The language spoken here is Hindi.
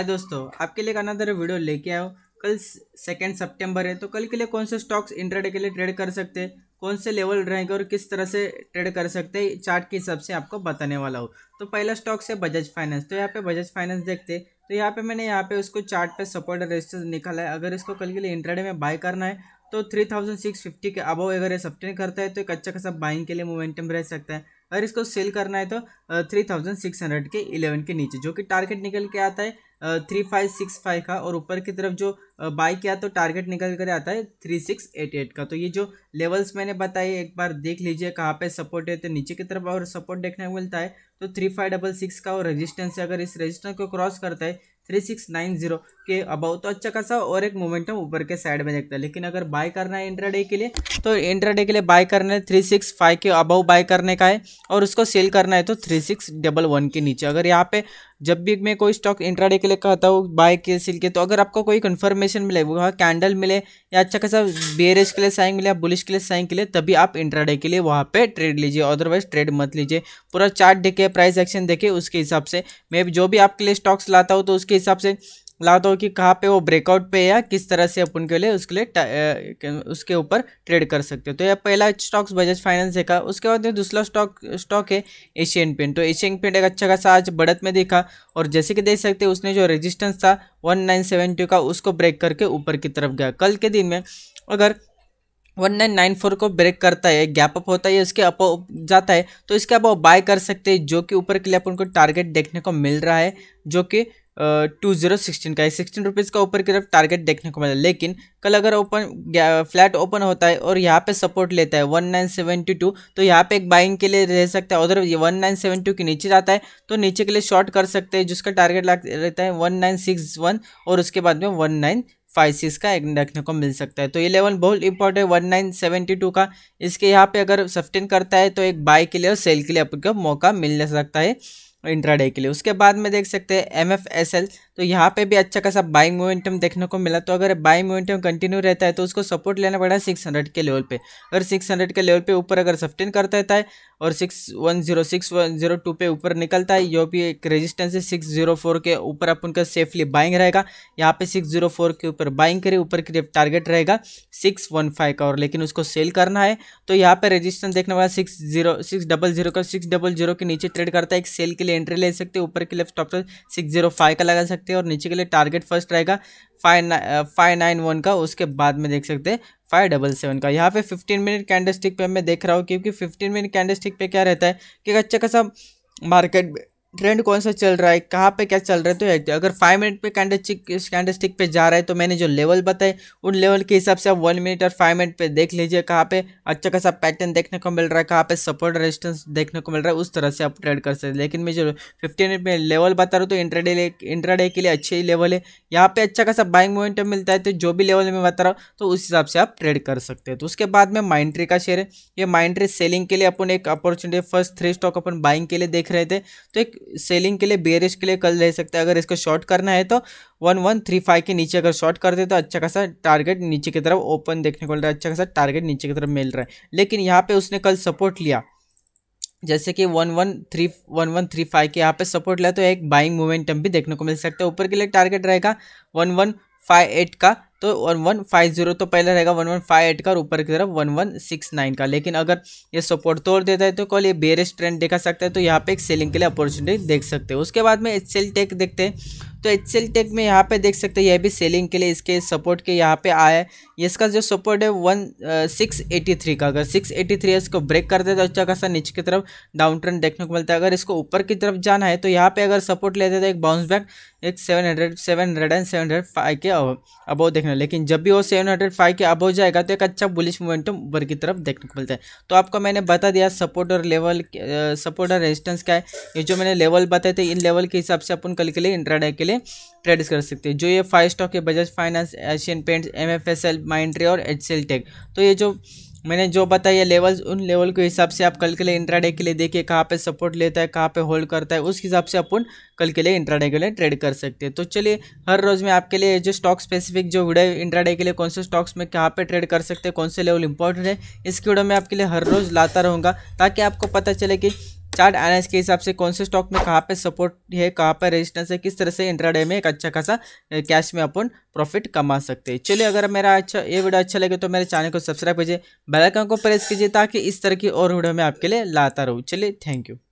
हाय दोस्तों आपके लिए अनदर वीडियो लेके आओ कल सेकेंड सितंबर है तो कल के लिए कौन से स्टॉक्स इंट्राडे के लिए ट्रेड कर सकते हैं कौन से लेवल रहेंगे और किस तरह से ट्रेड कर सकते हैं चार्ट के हिसाब से आपको बताने वाला हो तो पहला स्टॉक्स है बजाज फाइनेंस तो यहाँ पे बजाज फाइनेंस देखते तो यहाँ पे मैंने यहाँ पे उसको चार्ट पे सपोर्ट रेजिस्टेंस निकाला है अगर इसको कल के लिए इंट्राडे में बाय करना है तो थ्री थाउजेंड सिक्स फिफ्टी के अबव अगर ये सस्टेन करता है तो एक अच्छा खासा बाइंग के लिए मोमेंटम रह सकता है अगर इसको सेल करना है तो थ्री थाउजेंड सिक्स हंड्रेड के इलेवन के नीचे जो कि टारगेट निकल के आता है थ्री फाइव सिक्स फाइव का और ऊपर की तरफ जो बाय किया तो टारगेट निकल कर आता है थ्री सिक्स एट एट का तो ये जो लेवल्स मैंने बताए एक बार देख लीजिए कहाँ पे सपोर्ट है तो नीचे की तरफ और सपोर्ट देखने को मिलता है तो थ्री फाइव डबल सिक्स का और रेजिस्टेंस है अगर इस रेजिस्टेंस को क्रॉस करता है थ्री सिक्स नाइन जीरो के अबाउ तो अच्छा खासा और एक मोमेंटम ऊपर के साइड में देखता है लेकिन अगर बाय करना है इंट्राडे के लिए तो इंट्राडे के लिए बाय करना है थ्री सिक्स फाइव के अबाउ बाय करने का है और उसको सेल करना है तो थ्री सिक्स डबल वन के नीचे अगर यहाँ पे जब भी मैं कोई स्टॉक इंट्राडे के लिए कहता हूँ बाय के सेल के तो अगर आपको कोई कन्फर्मेशन मिले वहाँ कैंडल मिले या अच्छा खासा बेरेज के लिए साइन मिले या बुलिश के लिए साइन के लिए तभी आप इंट्राडे के लिए वहाँ पे ट्रेड लीजिए अदरवाइज ट्रेड मत लीजिए पूरा चार्ट देखे प्राइस एक्शन देखे उसके हिसाब से मैं जो भी आपके लिए स्टॉक्स लाता हूँ तो उसके हिसाब से बताता हूँ कि कहाँ पे वो ब्रेकआउट पे या किस तरह से अपन के लिए उसके लिए उसके ऊपर ट्रेड कर सकते हो तो यह पहला स्टॉक्स बजाज फाइनेंस देखा उसके बाद दूसरा स्टॉक स्टॉक है एशियन पेंट तो एशियन पेंट एक अच्छा खासा आज बढ़त में देखा और जैसे कि देख सकते हैं उसने जो रेजिस्टेंस था वन नाइन सेवन टू का उसको ब्रेक करके ऊपर की तरफ गया कल के दिन में अगर वन नाइन नाइन फोर को ब्रेक करता है गैप अप होता है इसके अप जाता है तो इसके अब बाय कर सकते हैं जो कि ऊपर के लिए अपन को टारगेट देखने को मिल रहा है जो कि टू जीरो सिक्सटीन का है सिक्सटीन रुपीज़ का ऊपर की तरफ टारगेट देखने को मिला लेकिन कल अगर ओपन फ्लैट ओपन होता है और यहाँ पे सपोर्ट लेता है वन नाइन सेवेंटी टू तो यहाँ पे एक बाइंग के लिए रह सकता है उधर ये वन नाइन सेवन टू के नीचे जाता है तो नीचे के लिए शॉर्ट कर सकते हैं जिसका टारगेट रहता है वन नाइन सिक्स वन और उसके बाद में वन नाइन फाइव सिक्स का एक देखने को मिल सकता है तो ये लेवल बहुत important one nine seventy two का इसके यहाँ पे अगर सस्टेन करता है तो एक बाई के लिए और सेल के लिए आपको मौका मिल सकता है इंट्राडे के लिए उसके बाद में देख सकते हैं एम एफ एस एल तो यहाँ पे भी अच्छा खासा बाइंग मोमेंटम देखने को मिला तो अगर बाइंग मोमेंटम कंटिन्यू रहता है तो उसको सपोर्ट लेना पड़ा सिक्स हंड्रेड के लेवल पे अगर सिक्स हंड्रेड के लेवल पे ऊपर अगर सफ्टेन करता रहता है और six one zero six one zero two पे ऊपर निकलता है यो भी एक रेजिस्टेंस है सिक्स जीरो फोर के ऊपर अपन का सेफली बाइंग रहेगा यहाँ पे सिक्स जीरो फोर के ऊपर बाइंग करें ऊपर की टारगेट रहेगा सिक्स वन फाइव का और लेकिन उसको सेल करना है तो यहाँ पे रेजिस्टेंस देखने वाला six zero six double zero का सिक्स डबल जीरो के नीचे ट्रेड करता है एक सेल के लिए लिए एंट्री ले सकते हैं ऊपर के left option six zero five का लगा सकते हैं और नीचे के लिए टारगेट फर्स्ट रहेगा फाइव ना फाइव नाइन वन का उसके बाद में देख सकते हैं फाइव डबल सेवन का यहाँ पे फिफ्टीन मिनट कैंडल स्टिक पे मैं देख रहा हूँ क्योंकि फिफ्टीन मिनट कैंडल स्टिक पे क्या रहता है कि अच्छा खासा मार्केट ट्रेंड कौन सा चल रहा है कहाँ पे क्या चल रहा है तो अगर फाइव मिनट पे कैंडल स्टिक पे जा रहा है तो मैंने जो लेवल बताए उन लेवल के हिसाब से आप वन मिनट और फाइव मिनट पे देख लीजिए कहाँ पे अच्छा खासा पैटर्न देखने को मिल रहा है कहाँ पे सपोर्ट रेजिस्टेंस देखने को मिल रहा है उस तरह से आप ट्रेड कर सकते हैं लेकिन मैं जो फिफ्टी मिनट में लेवल बता रहा हूँ तो इंट्राडे इंट्राडे के लिए अच्छे ही लेवल है यहाँ पर अच्छा खासा बाइंग मोमेंटम मिलता है तो जो भी लेवल में बता रहा हूँ तो उस हिसाब से आप ट्रेड कर सकते हैं तो उसके बाद में माइंट्री का शेयर है ये माइंड्री सेलिंग के लिए अपन एक अपॉर्चुनिटी फर्स्ट थ्री स्टॉक अपन बाइंग के लिए देख रहे थे तो एक सेलिंग के लिए बेरिश के लिए कल रह सकते हैं अगर इसको शॉर्ट करना है तो वन वन थ्री फाइव के नीचे अगर शॉर्ट कर दे तो अच्छा खासा टारगेट नीचे की तरफ ओपन देखने को मिल रहा है अच्छा खासा टारगेट नीचे की तरफ मिल रहा है लेकिन यहाँ पर उसने कल सपोर्ट लिया जैसे कि one one three one one three five के यहाँ पे सपोर्ट लिया तो एक बाइंग मोमेंटम भी देखने को मिल सकता है ऊपर के लिए टारगेट रहेगा वन वन फाइव एट का तो वन वन फाइव जीरो तो पहले रहेगा वन वन फाइव एट का और ऊपर की तरफ वन वन सिक्स नाइन का लेकिन अगर ये सपोर्ट तोड़ देता है तो कॉल ये बेरेस्ट ट्रेंड देखा सकता है तो यहाँ पे एक सेलिंग के लिए अपॉर्चुनिटी देख सकते हैं उसके बाद में एच टेक देखते हैं तो एच टेक में यहाँ पे देख सकते हैं यह भी सेलिंग के लिए इसके सपोर्ट के यहाँ पे आया है इसका जो सपोर्ट है वन सिक्स एटी थ्री का अगर सिक्स एटी थ्री इसको ब्रेक कर दे तो अच्छा खासा नीचे की तरफ डाउन ट्रेंड देखने को मिलता है अगर इसको ऊपर की तरफ जाना है तो यहाँ पे अगर सपोर्ट लेते तो एक बाउंस बैक एक seven hundred seven hundred and seven hundred five के अबो देखना लेकिन जब भी वो सेवन हंड्रेड फाइव के अबो जाएगा तो एक अच्छा बुलिश मोमेंटम ऊपर की तरफ देखने को मिलता है तो आपको मैंने बता दिया सपोर्ट और लेवल सपोर्ट uh, और रेजिस्टेंस क्या है ये जो मैंने लेवल बताए थे इन लेवल के हिसाब से अपन कल के लिए इंट्राडे के लिए लिए ट्रेड कर सकते हैं जो ये फाइव स्टॉक है Bajaj Finance Asian Paints M F S L Mindtree और एच टेक तो ये जो मैंने जो बताया लेवल्स उन लेवल के हिसाब से आप कल के लिए इंट्राडे के लिए देखिए कहाँ पे सपोर्ट लेता है कहाँ पे होल्ड करता है उस हिसाब से अपन कल के लिए इंट्राडे के लिए ट्रेड कर सकते हैं तो चलिए हर रोज़ में आपके लिए जो स्टॉक स्पेसिफिक जो वीडियो इंट्राडे के लिए कौन से स्टॉक्स में कहाँ पे ट्रेड कर सकते हैं कौन से लेवल इंपॉर्टेंट है इसकी वीडियो मैं आपके लिए हर रोज़ लाता रहूँगा ताकि आपको पता चले कि स्टार्ट एनालिस के हिसाब से कौन से स्टॉक में कहाँ पे सपोर्ट है कहाँ पे रेजिस्टेंस है किस तरह से इंट्राडे में एक अच्छा खासा कैश में अपन प्रॉफिट कमा सकते हैं चलिए अगर मेरा अच्छा ये वीडियो अच्छा लगे तो मेरे चैनल को सब्सक्राइब कीजिए बेलाइकन को प्रेस कीजिए ताकि इस तरह की और वीडियो मैं आपके लिए लाता रहूँ चलिए थैंक यू